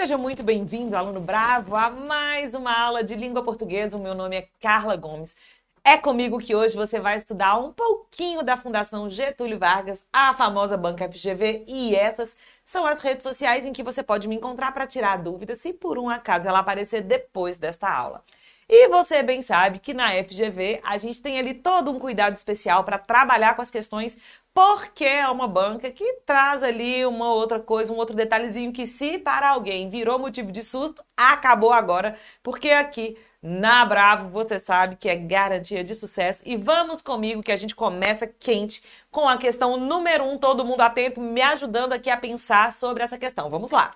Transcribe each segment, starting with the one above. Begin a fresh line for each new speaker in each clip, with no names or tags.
Seja muito bem-vindo, aluno bravo, a mais uma aula de língua portuguesa. O meu nome é Carla Gomes. É comigo que hoje você vai estudar um pouquinho da Fundação Getúlio Vargas, a famosa Banca FGV, e essas são as redes sociais em que você pode me encontrar para tirar dúvidas se por um acaso ela aparecer depois desta aula. E você bem sabe que na FGV a gente tem ali todo um cuidado especial para trabalhar com as questões porque é uma banca que traz ali uma outra coisa, um outro detalhezinho que se para alguém virou motivo de susto, acabou agora, porque aqui na Bravo você sabe que é garantia de sucesso e vamos comigo que a gente começa quente com a questão número um, todo mundo atento, me ajudando aqui a pensar sobre essa questão. Vamos lá!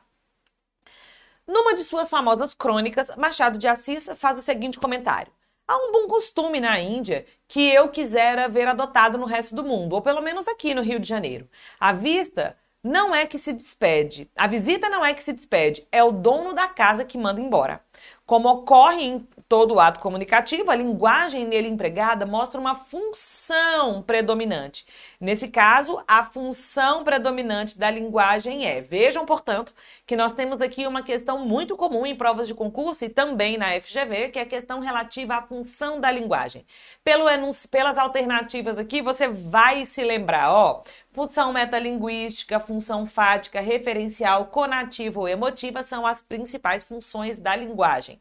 Numa de suas famosas crônicas, Machado de Assis faz o seguinte comentário. Há um bom costume na Índia que eu quisera ver adotado no resto do mundo, ou pelo menos aqui no Rio de Janeiro. A vista não é que se despede, a visita não é que se despede, é o dono da casa que manda embora. Como ocorre em Todo ato comunicativo, a linguagem nele empregada mostra uma função predominante. Nesse caso, a função predominante da linguagem é. Vejam, portanto, que nós temos aqui uma questão muito comum em provas de concurso e também na FGV, que é a questão relativa à função da linguagem. Pelo pelas alternativas aqui, você vai se lembrar, ó, Função metalinguística, função fática, referencial, conativa ou emotiva são as principais funções da linguagem.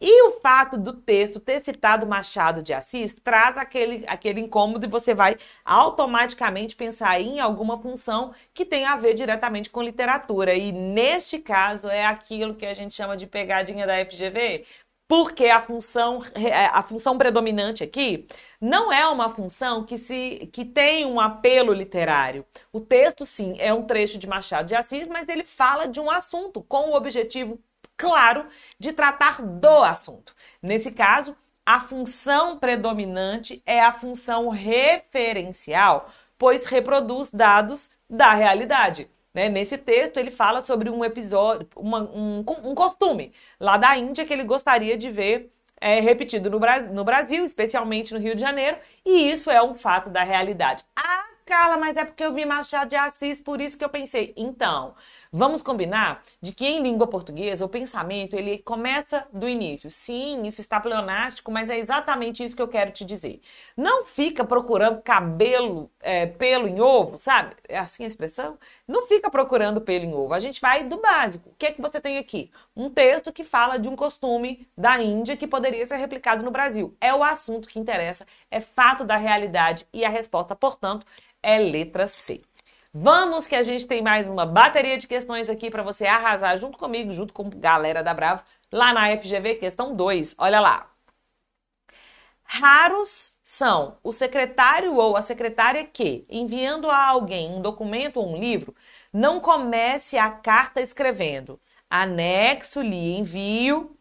E o fato do texto ter citado Machado de Assis traz aquele, aquele incômodo e você vai automaticamente pensar em alguma função que tem a ver diretamente com literatura. E neste caso é aquilo que a gente chama de pegadinha da FGV, porque a função, é, a função predominante aqui não é uma função que, se, que tem um apelo literário. O texto, sim, é um trecho de Machado de Assis, mas ele fala de um assunto com o objetivo claro de tratar do assunto. Nesse caso, a função predominante é a função referencial, pois reproduz dados da realidade. Né? Nesse texto, ele fala sobre um episódio, uma, um, um, costume lá da Índia que ele gostaria de ver é, repetido no, no Brasil, especialmente no Rio de Janeiro, e isso é um fato da realidade. Ah, Carla, mas é porque eu vi Machado de Assis, por isso que eu pensei. Então, Vamos combinar de que em língua portuguesa o pensamento ele começa do início. Sim, isso está pleonástico, mas é exatamente isso que eu quero te dizer. Não fica procurando cabelo, é, pelo em ovo, sabe? É assim a expressão? Não fica procurando pelo em ovo. A gente vai do básico. O que é que você tem aqui? Um texto que fala de um costume da Índia que poderia ser replicado no Brasil. É o assunto que interessa, é fato da realidade e a resposta, portanto, é letra C. Vamos que a gente tem mais uma bateria de questões aqui para você arrasar junto comigo, junto com galera da Bravo, lá na FGV, questão 2. Olha lá. Raros são o secretário ou a secretária que, enviando a alguém um documento ou um livro, não comece a carta escrevendo anexo-lhe envio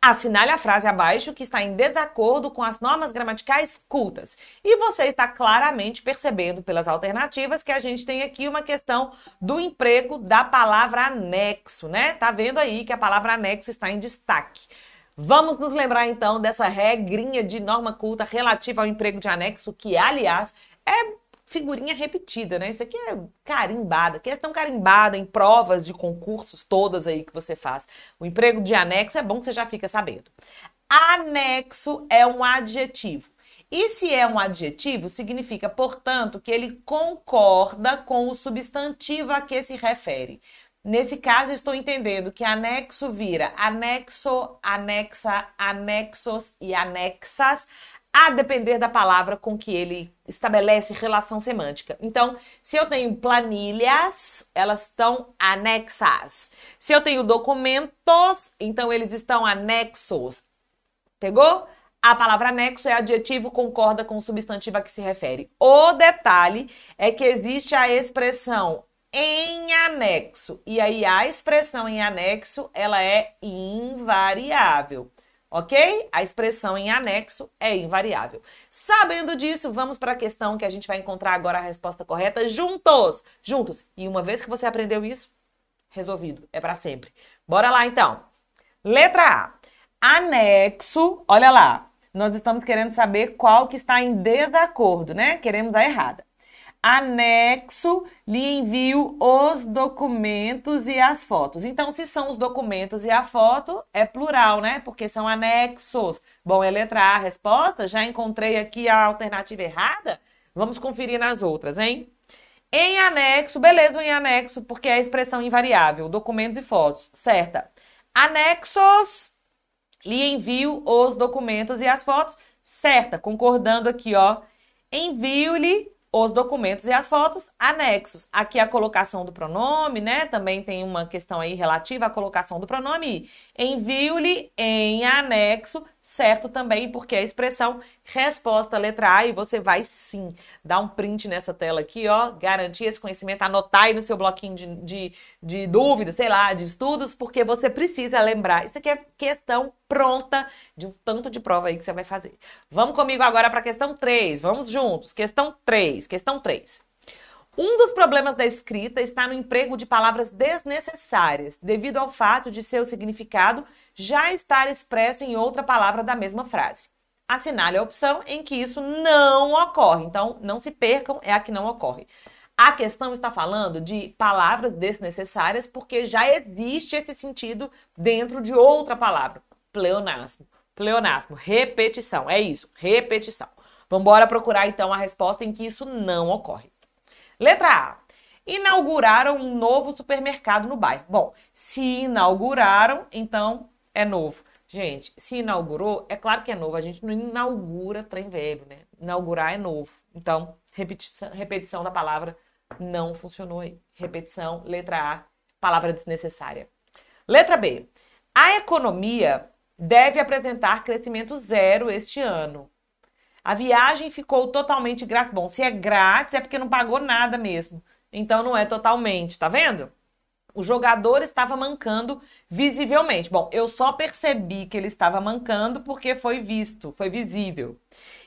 Assinale a frase abaixo que está em desacordo com as normas gramaticais cultas. E você está claramente percebendo pelas alternativas que a gente tem aqui uma questão do emprego da palavra anexo, né? Tá vendo aí que a palavra anexo está em destaque. Vamos nos lembrar então dessa regrinha de norma culta relativa ao emprego de anexo, que aliás é figurinha repetida, né? Isso aqui é carimbada, questão é carimbada em provas de concursos todas aí que você faz. O emprego de anexo é bom que você já fica sabendo. Anexo é um adjetivo. E se é um adjetivo, significa, portanto, que ele concorda com o substantivo a que se refere. Nesse caso, estou entendendo que anexo vira anexo, anexa, anexos e anexas a depender da palavra com que ele estabelece relação semântica. Então, se eu tenho planilhas, elas estão anexas. Se eu tenho documentos, então eles estão anexos. Pegou? A palavra anexo é adjetivo concorda com o substantivo a que se refere. O detalhe é que existe a expressão em anexo. E aí a expressão em anexo, ela é invariável ok? A expressão em anexo é invariável. Sabendo disso, vamos para a questão que a gente vai encontrar agora a resposta correta juntos, juntos. E uma vez que você aprendeu isso, resolvido, é para sempre. Bora lá então. Letra A. Anexo, olha lá. Nós estamos querendo saber qual que está em desacordo, né? Queremos a errada anexo lhe envio os documentos e as fotos. Então, se são os documentos e a foto, é plural, né? Porque são anexos. Bom, é letra A a resposta. Já encontrei aqui a alternativa errada. Vamos conferir nas outras, hein? Em anexo, beleza, em anexo, porque é a expressão invariável, documentos e fotos, certa. Anexos, lhe envio os documentos e as fotos, certa, concordando aqui, ó. Envio-lhe os documentos e as fotos anexos. Aqui a colocação do pronome, né? Também tem uma questão aí relativa à colocação do pronome. Envio-lhe em anexo, certo também, porque a expressão Resposta letra A e você vai sim dar um print nessa tela aqui, ó, garantir esse conhecimento, anotar aí no seu bloquinho de, de, de dúvidas, sei lá, de estudos, porque você precisa lembrar. Isso aqui é questão pronta de um tanto de prova aí que você vai fazer. Vamos comigo agora para a questão 3, vamos juntos. Questão 3, questão 3. Um dos problemas da escrita está no emprego de palavras desnecessárias, devido ao fato de seu significado já estar expresso em outra palavra da mesma frase assinale a opção em que isso não ocorre. Então, não se percam, é a que não ocorre. A questão está falando de palavras desnecessárias porque já existe esse sentido dentro de outra palavra, pleonasmo. Pleonasmo, repetição, é isso, repetição. Vamos embora procurar então a resposta em que isso não ocorre. Letra A. Inauguraram um novo supermercado no bairro. Bom, se inauguraram, então é novo. Gente, se inaugurou, é claro que é novo, a gente não inaugura trem velho, né? Inaugurar é novo. Então, repetição, repetição da palavra não funcionou aí. Repetição, letra A, palavra desnecessária. Letra B. A economia deve apresentar crescimento zero este ano. A viagem ficou totalmente grátis. Bom, se é grátis é porque não pagou nada mesmo. Então não é totalmente, tá vendo? o jogador estava mancando visivelmente. Bom, eu só percebi que ele estava mancando porque foi visto, foi visível.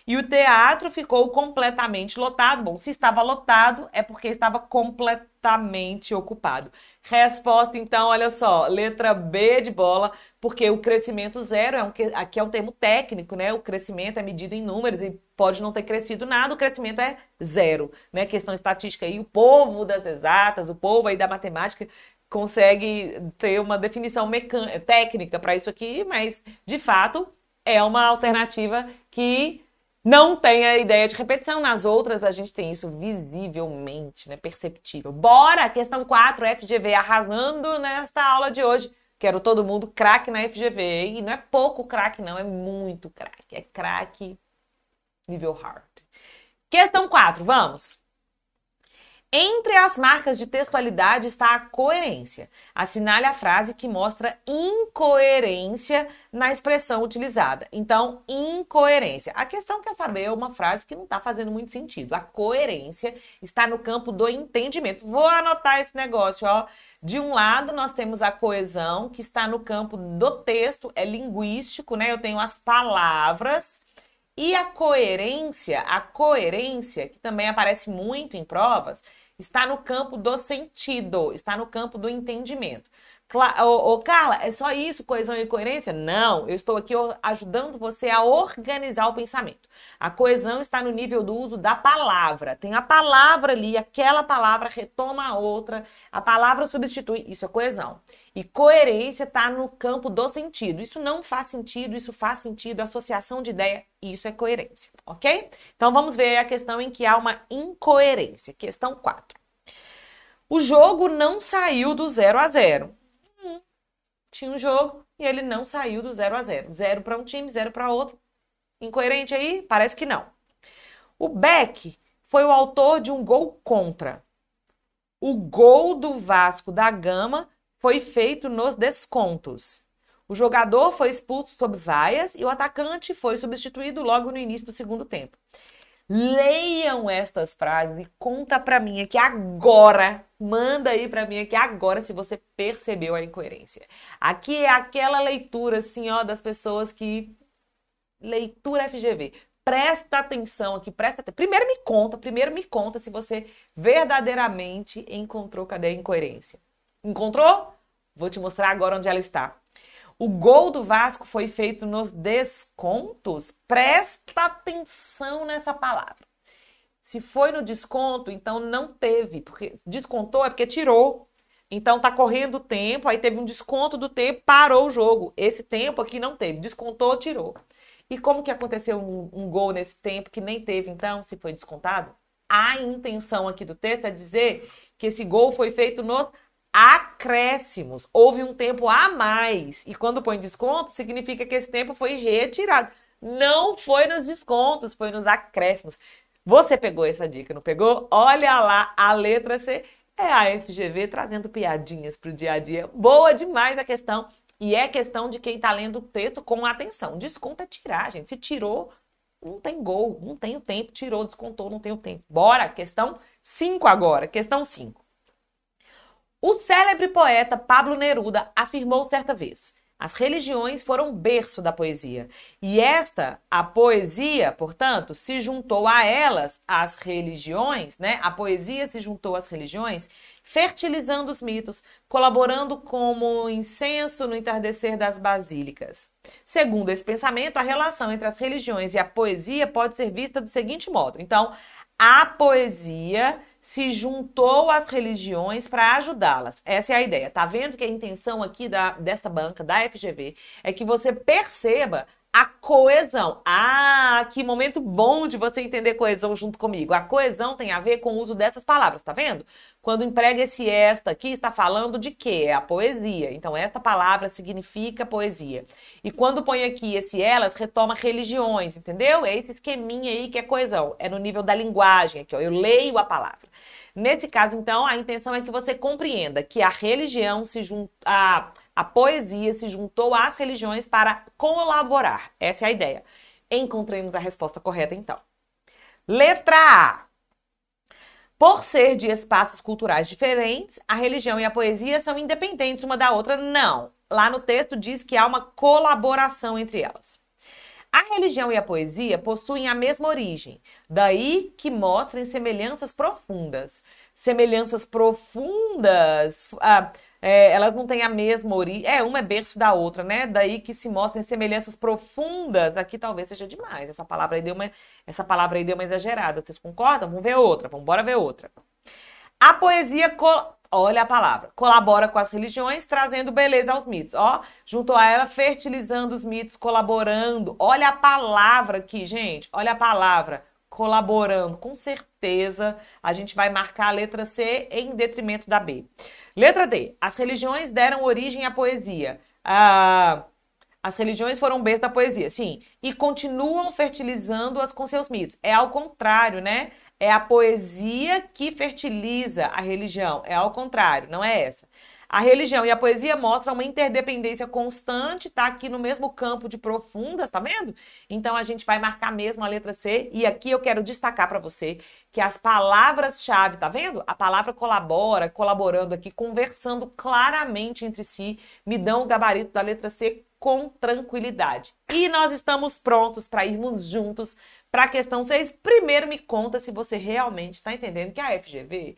E o teatro ficou completamente lotado. Bom, se estava lotado é porque estava completamente ocupado. Resposta, então, olha só, letra B de bola, porque o crescimento zero é um aqui é um termo técnico, né? O crescimento é medido em números e pode não ter crescido nada, o crescimento é zero, né? Questão estatística aí, o povo das exatas, o povo aí da matemática consegue ter uma definição mecânica, técnica para isso aqui, mas de fato é uma alternativa que não tem a ideia de repetição. Nas outras a gente tem isso visivelmente, né, perceptível. Bora, questão 4, FGV arrasando nesta aula de hoje. Quero todo mundo craque na FGV, e não é pouco craque não, é muito craque, é craque nível hard. Questão 4, vamos. Entre as marcas de textualidade está a coerência. Assinale a frase que mostra incoerência na expressão utilizada. Então, incoerência. A questão quer saber é uma frase que não está fazendo muito sentido. A coerência está no campo do entendimento. Vou anotar esse negócio, ó. De um lado, nós temos a coesão, que está no campo do texto, é linguístico, né? Eu tenho as palavras. E a coerência, a coerência, que também aparece muito em provas, está no campo do sentido, está no campo do entendimento ô, ô, Carla, é só isso, coesão e coerência? Não, eu estou aqui ajudando você a organizar o pensamento. A coesão está no nível do uso da palavra. Tem a palavra ali, aquela palavra retoma a outra, a palavra substitui. Isso é coesão. E coerência está no campo do sentido. Isso não faz sentido, isso faz sentido, associação de ideia, isso é coerência, ok? Então vamos ver a questão em que há uma incoerência. Questão 4. O jogo não saiu do zero a zero tinha um jogo e ele não saiu do 0 a 0 Zero para um time, zero para outro. Incoerente aí? Parece que não. O Beck foi o autor de um gol contra. O gol do Vasco da Gama foi feito nos descontos. O jogador foi expulso sob vaias e o atacante foi substituído logo no início do segundo tempo. Leiam estas frases e conta para mim aqui agora. Manda aí para mim aqui agora se você percebeu a incoerência. Aqui é aquela leitura assim, ó, das pessoas que leitura FGV. Presta atenção aqui, presta atenção. Primeiro me conta, primeiro me conta se você verdadeiramente encontrou cadê a incoerência. Encontrou? Vou te mostrar agora onde ela está. O gol do Vasco foi feito nos descontos. Presta atenção nessa palavra. Se foi no desconto, então não teve, porque descontou é porque tirou. Então tá correndo o tempo, aí teve um desconto do tempo, parou o jogo. Esse tempo aqui não teve, descontou, tirou. E como que aconteceu um, um gol nesse tempo que nem teve, então, se foi descontado? A intenção aqui do texto é dizer que esse gol foi feito nos acréscimos. Houve um tempo a mais. E quando põe desconto, significa que esse tempo foi retirado. Não foi nos descontos, foi nos acréscimos. Você pegou essa dica, não pegou? Olha lá, a letra C é a FGV trazendo piadinhas para o dia a dia. Boa demais a questão. E é questão de quem está lendo o texto com atenção. Desconto é tirar, gente. Se tirou, não tem gol, não tem o tempo. Tirou, descontou, não tem o tempo. Bora, questão 5 agora. Questão 5. O célebre poeta Pablo Neruda afirmou certa vez: as religiões foram berço da poesia. E esta, a poesia, portanto, se juntou a elas, as religiões, né? A poesia se juntou às religiões, fertilizando os mitos, colaborando como incenso no entardecer das basílicas. Segundo esse pensamento, a relação entre as religiões e a poesia pode ser vista do seguinte modo. Então, a poesia se juntou às religiões para ajudá-las. Essa é a ideia. Tá vendo que a intenção aqui da, desta banca, da FGV, é que você perceba a coesão. Ah, que momento bom de você entender coesão junto comigo. A coesão tem a ver com o uso dessas palavras, tá vendo? Quando emprega esse esta aqui, está falando de quê? É a poesia. Então, esta palavra significa poesia. E quando põe aqui esse elas, retoma religiões, entendeu? É esse esqueminha aí que é coesão. É no nível da linguagem aqui, ó. Eu leio a palavra. Nesse caso, então, a intenção é que você compreenda que a religião se junta. A poesia se juntou às religiões para colaborar. Essa é a ideia. Encontremos a resposta correta, então. Letra A. Por ser de espaços culturais diferentes, a religião e a poesia são independentes uma da outra? Não. Lá no texto diz que há uma colaboração entre elas. A religião e a poesia possuem a mesma origem, daí que mostrem semelhanças profundas. Semelhanças profundas. Ah, é, elas não têm a mesma origem. É, uma é berço da outra, né? Daí que se mostram semelhanças profundas. Aqui talvez seja demais. Essa palavra aí deu uma, essa palavra aí deu uma exagerada. Vocês concordam? Vamos ver outra. Vamos embora ver outra. A poesia. Col... Olha a palavra. Colabora com as religiões, trazendo beleza aos mitos. Ó, junto a ela, fertilizando os mitos, colaborando. Olha a palavra aqui, gente. Olha a palavra colaborando, com certeza a gente vai marcar a letra C em detrimento da B. Letra D. As religiões deram origem à poesia. Ah, as religiões foram berço da poesia, sim. E continuam fertilizando-as com seus mitos. É ao contrário, né? É a poesia que fertiliza a religião. É ao contrário, não é essa. A religião e a poesia mostram uma interdependência constante, tá aqui no mesmo campo de profundas, tá vendo? Então a gente vai marcar mesmo a letra C e aqui eu quero destacar para você que as palavras-chave, tá vendo? A palavra colabora, colaborando aqui, conversando claramente entre si, me dão o gabarito da letra C com tranquilidade. E nós estamos prontos para irmos juntos para a questão 6. Primeiro me conta se você realmente está entendendo que a FGV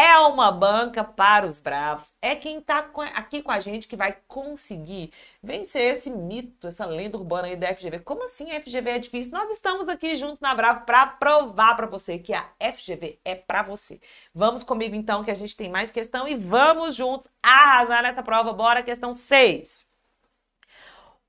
é uma banca para os bravos. É quem está aqui com a gente que vai conseguir vencer esse mito, essa lenda urbana aí da FGV. Como assim a FGV é difícil? Nós estamos aqui juntos na Bravo para provar para você que a FGV é para você. Vamos comigo então que a gente tem mais questão e vamos juntos arrasar nessa prova. Bora, questão 6.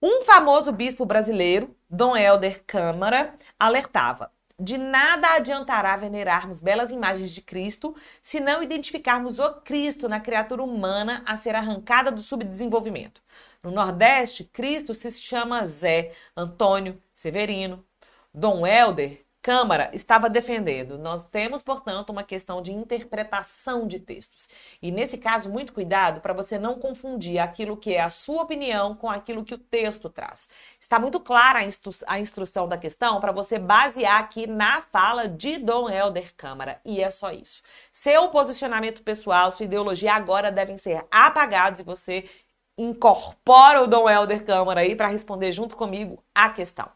Um famoso bispo brasileiro, Dom Helder Câmara, alertava: de nada adiantará venerarmos belas imagens de Cristo se não identificarmos o Cristo na criatura humana a ser arrancada do subdesenvolvimento. No Nordeste, Cristo se chama Zé, Antônio, Severino. Dom Helder Câmara estava defendendo. Nós temos, portanto, uma questão de interpretação de textos. E nesse caso, muito cuidado para você não confundir aquilo que é a sua opinião com aquilo que o texto traz. Está muito clara a, instru a instrução da questão para você basear aqui na fala de Dom Helder Câmara. E é só isso. Seu posicionamento pessoal, sua ideologia agora devem ser apagados e você incorpora o Dom Helder Câmara aí para responder junto comigo a questão.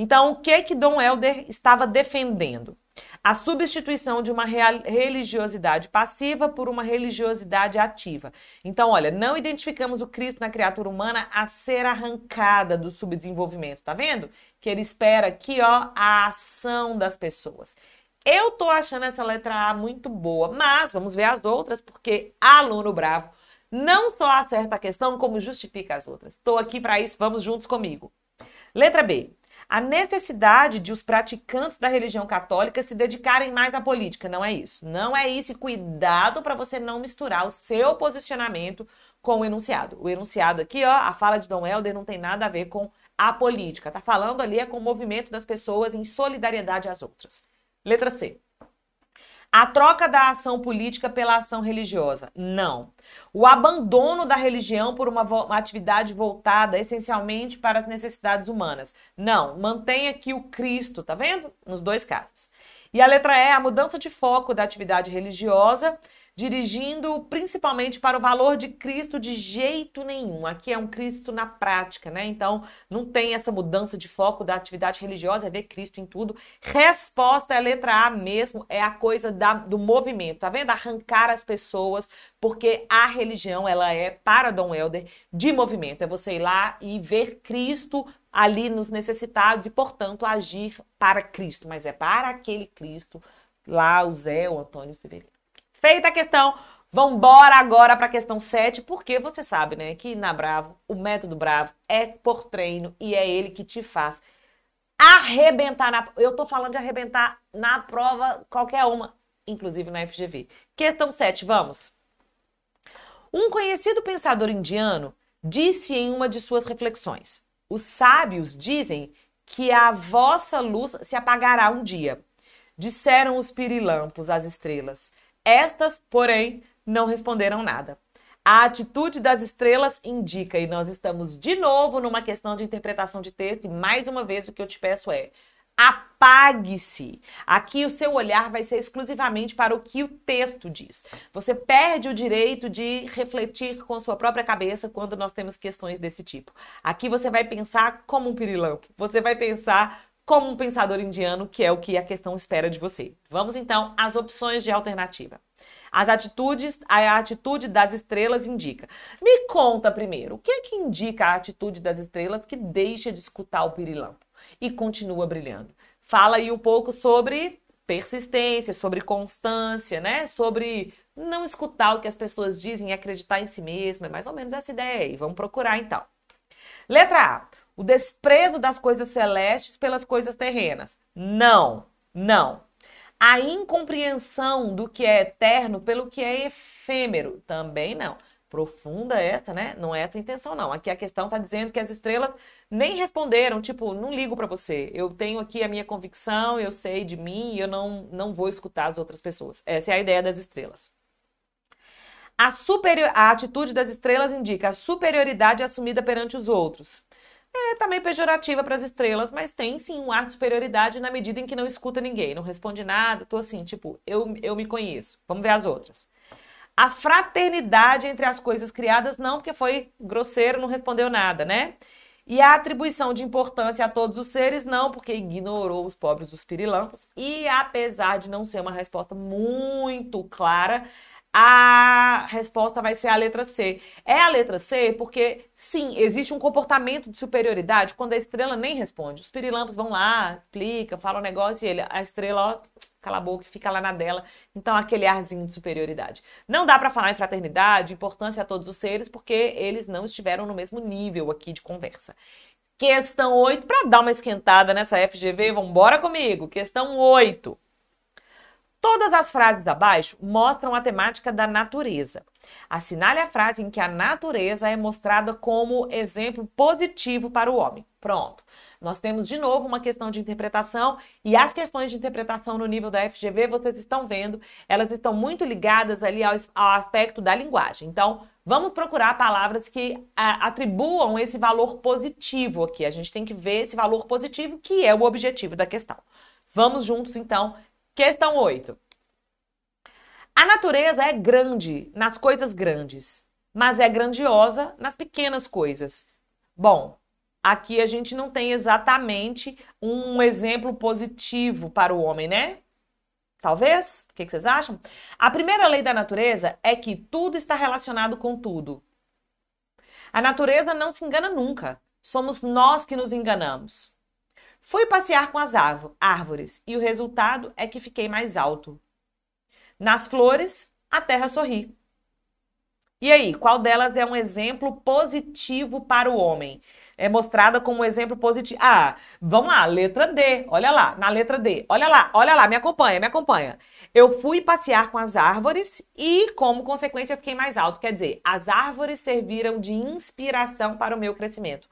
Então, o que é que Dom Helder estava defendendo? A substituição de uma religiosidade passiva por uma religiosidade ativa. Então, olha, não identificamos o Cristo na criatura humana a ser arrancada do subdesenvolvimento, tá vendo? Que ele espera aqui, ó, a ação das pessoas. Eu tô achando essa letra A muito boa, mas vamos ver as outras, porque aluno bravo não só acerta a questão, como justifica as outras. Tô aqui para isso, vamos juntos comigo. Letra B a necessidade de os praticantes da religião católica se dedicarem mais à política. Não é isso. Não é isso. E cuidado para você não misturar o seu posicionamento com o enunciado. O enunciado aqui, ó, a fala de Dom Helder não tem nada a ver com a política. Tá falando ali é com o movimento das pessoas em solidariedade às outras. Letra C. A troca da ação política pela ação religiosa? Não. O abandono da religião por uma, uma atividade voltada essencialmente para as necessidades humanas? Não. Mantenha aqui o Cristo, tá vendo? Nos dois casos. E a letra E, a mudança de foco da atividade religiosa dirigindo principalmente para o valor de Cristo de jeito nenhum. Aqui é um Cristo na prática, né? Então, não tem essa mudança de foco da atividade religiosa, é ver Cristo em tudo. Resposta é letra A mesmo, é a coisa da, do movimento, tá vendo? Arrancar as pessoas, porque a religião, ela é, para Dom Helder, de movimento. É você ir lá e ver Cristo ali nos necessitados e, portanto, agir para Cristo, mas é para aquele Cristo lá, o Zé, o Antônio Severino. Feita a questão, vambora agora para a questão 7, porque você sabe, né, que na Bravo, o método Bravo é por treino e é ele que te faz arrebentar na, eu tô falando de arrebentar na prova qualquer uma, inclusive na FGV. Questão 7, vamos. Um conhecido pensador indiano disse em uma de suas reflexões: Os sábios dizem que a vossa luz se apagará um dia. Disseram os pirilampos às estrelas: estas, porém, não responderam nada. A atitude das estrelas indica, e nós estamos de novo numa questão de interpretação de texto, e mais uma vez o que eu te peço é: apague-se. Aqui o seu olhar vai ser exclusivamente para o que o texto diz. Você perde o direito de refletir com sua própria cabeça quando nós temos questões desse tipo. Aqui você vai pensar como um pirilampo. Você vai pensar como um pensador indiano, que é o que a questão espera de você. Vamos então às opções de alternativa. As atitudes, a atitude das estrelas indica. Me conta primeiro, o que é que indica a atitude das estrelas que deixa de escutar o pirilampo e continua brilhando? Fala aí um pouco sobre persistência, sobre constância, né? Sobre não escutar o que as pessoas dizem e acreditar em si mesmo. É mais ou menos essa ideia aí. Vamos procurar então. Letra A o desprezo das coisas celestes pelas coisas terrenas. Não, não. A incompreensão do que é eterno pelo que é efêmero. Também não. Profunda essa, né? Não é essa a intenção, não. Aqui a questão está dizendo que as estrelas nem responderam, tipo, não ligo para você. Eu tenho aqui a minha convicção, eu sei de mim e eu não, não vou escutar as outras pessoas. Essa é a ideia das estrelas. A, superior, a atitude das estrelas indica a superioridade assumida perante os outros é também tá pejorativa para as estrelas, mas tem sim um ar de superioridade na medida em que não escuta ninguém, não responde nada, tô assim, tipo, eu, eu me conheço. Vamos ver as outras. A fraternidade entre as coisas criadas, não, porque foi grosseiro, não respondeu nada, né? E a atribuição de importância a todos os seres, não, porque ignorou os pobres dos pirilampos. E apesar de não ser uma resposta muito clara, a resposta vai ser a letra C. É a letra C porque, sim, existe um comportamento de superioridade quando a estrela nem responde. Os pirilampos vão lá, explicam, falam o um negócio e ele, a estrela, ó, cala a boca fica lá na dela. Então, aquele arzinho de superioridade. Não dá para falar em fraternidade, importância a todos os seres, porque eles não estiveram no mesmo nível aqui de conversa. Questão 8, para dar uma esquentada nessa FGV, vamos comigo. Questão 8. Todas as frases abaixo mostram a temática da natureza. Assinale a frase em que a natureza é mostrada como exemplo positivo para o homem. Pronto. Nós temos de novo uma questão de interpretação e as questões de interpretação no nível da FGV, vocês estão vendo, elas estão muito ligadas ali ao, ao aspecto da linguagem. Então, vamos procurar palavras que a, atribuam esse valor positivo aqui. A gente tem que ver esse valor positivo que é o objetivo da questão. Vamos juntos, então, Questão 8. A natureza é grande nas coisas grandes, mas é grandiosa nas pequenas coisas. Bom, aqui a gente não tem exatamente um exemplo positivo para o homem, né? Talvez? O que vocês acham? A primeira lei da natureza é que tudo está relacionado com tudo. A natureza não se engana nunca. Somos nós que nos enganamos. Fui passear com as árvores e o resultado é que fiquei mais alto. Nas flores, a terra sorri. E aí, qual delas é um exemplo positivo para o homem? É mostrada como um exemplo positivo. Ah, vamos lá, letra D. Olha lá, na letra D. Olha lá, olha lá, me acompanha, me acompanha. Eu fui passear com as árvores e, como consequência, fiquei mais alto. Quer dizer, as árvores serviram de inspiração para o meu crescimento.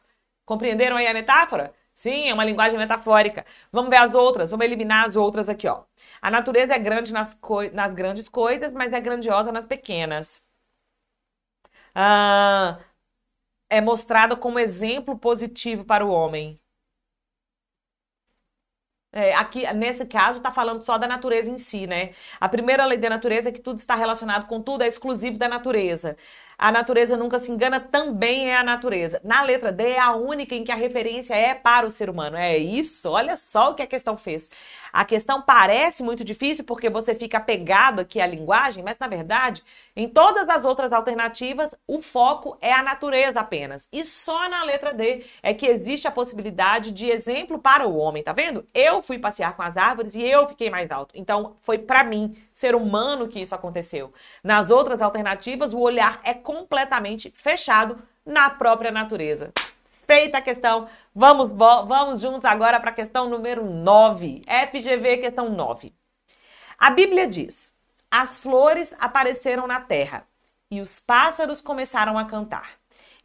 Compreenderam aí a metáfora? Sim, é uma linguagem metafórica. Vamos ver as outras, vamos eliminar as outras aqui, ó. A natureza é grande nas, co nas grandes coisas, mas é grandiosa nas pequenas. Ah, é mostrada como exemplo positivo para o homem. É, aqui, nesse caso, está falando só da natureza em si, né? A primeira lei da natureza é que tudo está relacionado com tudo, é exclusivo da natureza. A natureza nunca se engana também é a natureza. Na letra D é a única em que a referência é para o ser humano. É isso, olha só o que a questão fez. A questão parece muito difícil porque você fica apegado aqui à linguagem, mas na verdade, em todas as outras alternativas, o foco é a natureza apenas. E só na letra D é que existe a possibilidade de exemplo para o homem, tá vendo? Eu fui passear com as árvores e eu fiquei mais alto. Então, foi para mim, ser humano, que isso aconteceu. Nas outras alternativas, o olhar é completamente fechado na própria natureza feita a questão. Vamos, vamos juntos agora para a questão número 9. FGV, questão 9. A Bíblia diz: As flores apareceram na terra e os pássaros começaram a cantar.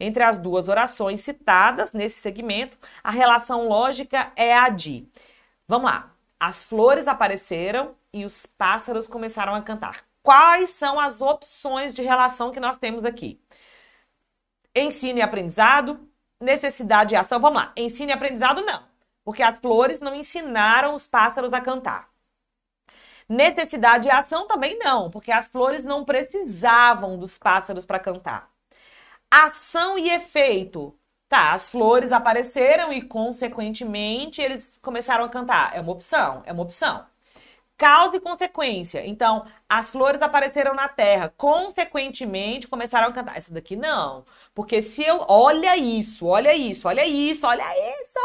Entre as duas orações citadas nesse segmento, a relação lógica é a de. Vamos lá. As flores apareceram e os pássaros começaram a cantar. Quais são as opções de relação que nós temos aqui? Ensino e aprendizado, necessidade e ação, vamos lá. Ensino e aprendizado, não. Porque as flores não ensinaram os pássaros a cantar. Necessidade e ação também não, porque as flores não precisavam dos pássaros para cantar. Ação e efeito. Tá, as flores apareceram e, consequentemente, eles começaram a cantar. É uma opção, é uma opção causa e consequência. Então, as flores apareceram na terra, consequentemente começaram a cantar. Essa daqui não, porque se eu. Olha isso, olha isso, olha isso, olha isso!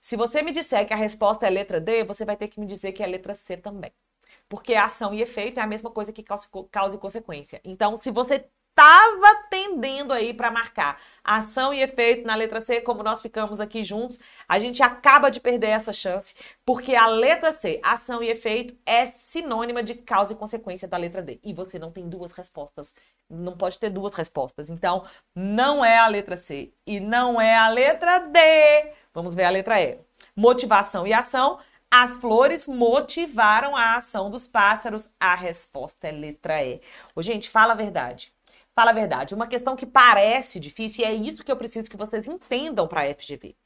Se você me disser que a resposta é letra D, você vai ter que me dizer que é letra C também. Porque ação e efeito é a mesma coisa que causa, causa e consequência. Então, se você estava tendendo aí para marcar. Ação e efeito na letra C, como nós ficamos aqui juntos, a gente acaba de perder essa chance, porque a letra C, ação e efeito, é sinônima de causa e consequência da letra D. E você não tem duas respostas, não pode ter duas respostas. Então, não é a letra C e não é a letra D. Vamos ver a letra E. Motivação e ação. As flores motivaram a ação dos pássaros. A resposta é letra E. Ô, gente, fala a verdade. Fala a verdade, uma questão que parece difícil e é isso que eu preciso que vocês entendam para a FGV.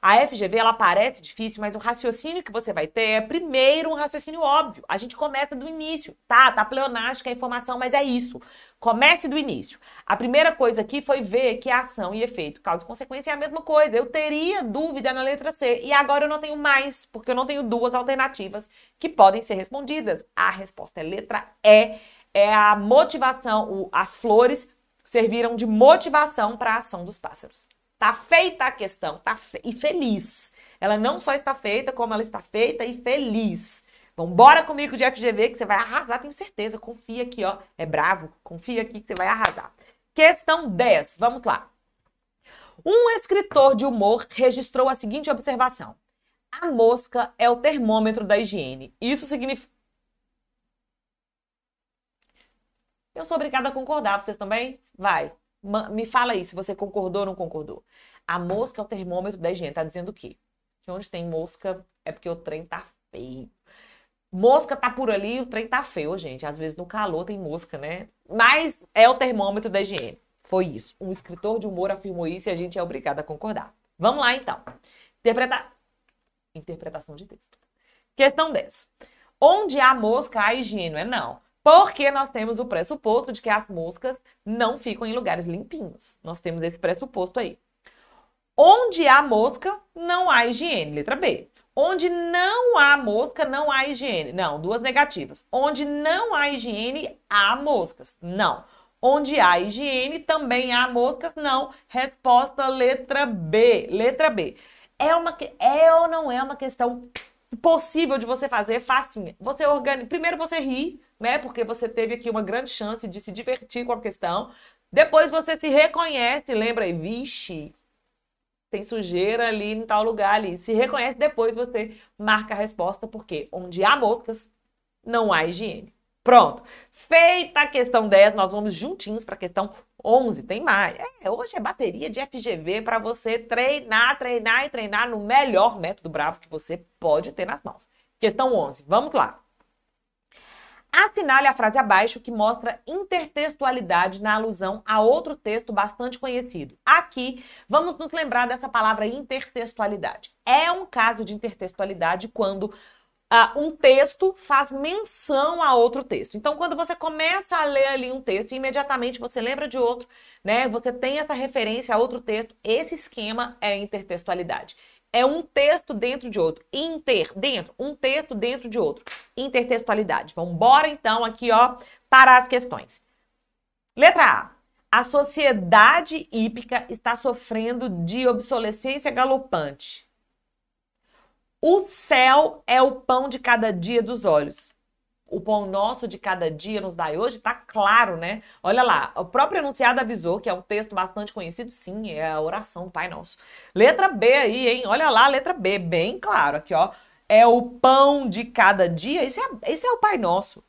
A FGV ela parece difícil, mas o raciocínio que você vai ter é primeiro um raciocínio óbvio. A gente começa do início, tá? Tá pleonástica a informação, mas é isso. Comece do início. A primeira coisa aqui foi ver que ação e efeito, causa e consequência é a mesma coisa. Eu teria dúvida na letra C e agora eu não tenho mais, porque eu não tenho duas alternativas que podem ser respondidas. A resposta é letra E é a motivação, o, as flores serviram de motivação para a ação dos pássaros. Tá feita a questão, tá fe e feliz. Ela não só está feita, como ela está feita e feliz. Vambora então, comigo de FGV que você vai arrasar, tenho certeza. Confia aqui, ó. É bravo, confia aqui que você vai arrasar. Questão 10, vamos lá. Um escritor de humor registrou a seguinte observação: A mosca é o termômetro da higiene. Isso significa Eu sou obrigada a concordar, vocês também? Vai. Me fala aí se você concordou ou não concordou. A mosca é o termômetro da higiene. Tá dizendo o quê? Que onde tem mosca é porque o trem tá feio. Mosca tá por ali, o trem tá feio, gente. Às vezes no calor tem mosca, né? Mas é o termômetro da higiene. Foi isso. Um escritor de humor afirmou isso e a gente é obrigado a concordar. Vamos lá, então. Interpreta... Interpretação de texto. Questão 10. Onde há mosca, há higiene, é não. Porque nós temos o pressuposto de que as moscas não ficam em lugares limpinhos. Nós temos esse pressuposto aí. Onde há mosca, não há higiene. Letra B. Onde não há mosca, não há higiene. Não, duas negativas. Onde não há higiene, há moscas. Não. Onde há higiene, também há moscas? Não. Resposta letra B. Letra B. É, uma, é ou não é uma questão possível de você fazer facinha? Você organiza. Primeiro você ri né? Porque você teve aqui uma grande chance de se divertir com a questão. Depois você se reconhece, lembra aí, vixe, tem sujeira ali em tal lugar ali. Se reconhece, depois você marca a resposta, porque onde há moscas, não há higiene. Pronto. Feita a questão 10, nós vamos juntinhos para a questão 11. Tem mais. É, hoje é bateria de FGV para você treinar, treinar e treinar no melhor método bravo que você pode ter nas mãos. Questão 11. Vamos lá. Assinale a frase abaixo que mostra intertextualidade na alusão a outro texto bastante conhecido. Aqui, vamos nos lembrar dessa palavra intertextualidade. É um caso de intertextualidade quando uh, um texto faz menção a outro texto. Então, quando você começa a ler ali um texto e imediatamente você lembra de outro, né? Você tem essa referência a outro texto, esse esquema é intertextualidade. É um texto dentro de outro. Inter, dentro. Um texto dentro de outro. Intertextualidade. Vamos embora, então, aqui, ó, para as questões. Letra A. A sociedade hípica está sofrendo de obsolescência galopante. O céu é o pão de cada dia dos olhos o pão nosso de cada dia nos dai hoje, tá claro, né? Olha lá, o próprio enunciado avisou, que é um texto bastante conhecido, sim, é a oração do Pai Nosso. Letra B aí, hein? Olha lá, letra B, bem claro aqui, ó. É o pão de cada dia, esse é, esse é o Pai Nosso.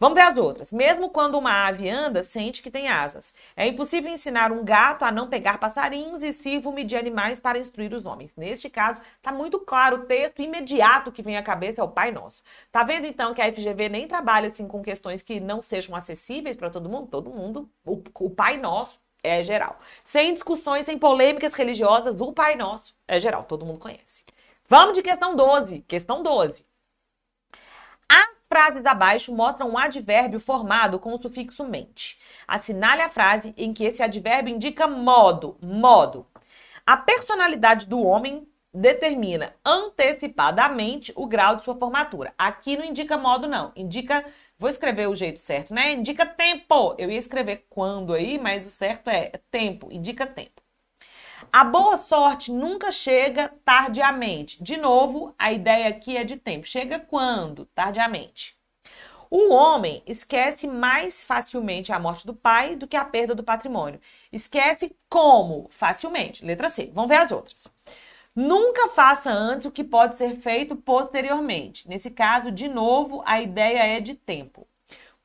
Vamos ver as outras. Mesmo quando uma ave anda, sente que tem asas. É impossível ensinar um gato a não pegar passarinhos e sirvo-me de animais para instruir os homens. Neste caso, está muito claro o texto imediato que vem à cabeça é o Pai Nosso. Tá vendo então que a FGV nem trabalha assim com questões que não sejam acessíveis para todo mundo? Todo mundo, o, o Pai Nosso é geral. Sem discussões, sem polêmicas religiosas, o Pai Nosso é geral, todo mundo conhece. Vamos de questão 12. Questão 12. As frases abaixo mostram um advérbio formado com o sufixo mente. Assinale a frase em que esse advérbio indica modo, modo. A personalidade do homem determina antecipadamente o grau de sua formatura. Aqui não indica modo, não. Indica, vou escrever o jeito certo, né? Indica tempo. Eu ia escrever quando aí, mas o certo é tempo, indica tempo. A boa sorte nunca chega tardiamente. De novo, a ideia aqui é de tempo. Chega quando? Tardiamente. O homem esquece mais facilmente a morte do pai do que a perda do patrimônio. Esquece como? Facilmente. Letra C. Vamos ver as outras. Nunca faça antes o que pode ser feito posteriormente. Nesse caso, de novo, a ideia é de tempo.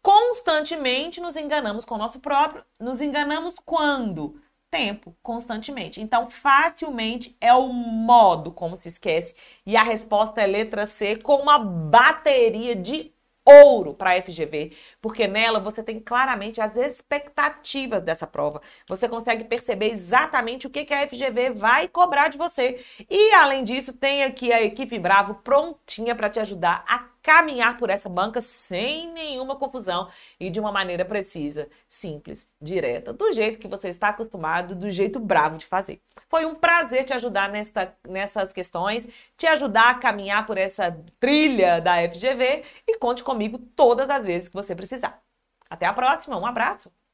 Constantemente nos enganamos com o nosso próprio. Nos enganamos quando? tempo, constantemente. Então, facilmente é o modo como se esquece. E a resposta é letra C, com uma bateria de ouro para a FGV, porque nela você tem claramente as expectativas dessa prova. Você consegue perceber exatamente o que, que a FGV vai cobrar de você. E, além disso, tem aqui a equipe Bravo prontinha para te ajudar a caminhar por essa banca sem nenhuma confusão e de uma maneira precisa, simples, direta, do jeito que você está acostumado, do jeito bravo de fazer. Foi um prazer te ajudar nesta, nessas questões, te ajudar a caminhar por essa trilha da FGV e conte comigo todas as vezes que você precisar. Até a próxima, um abraço!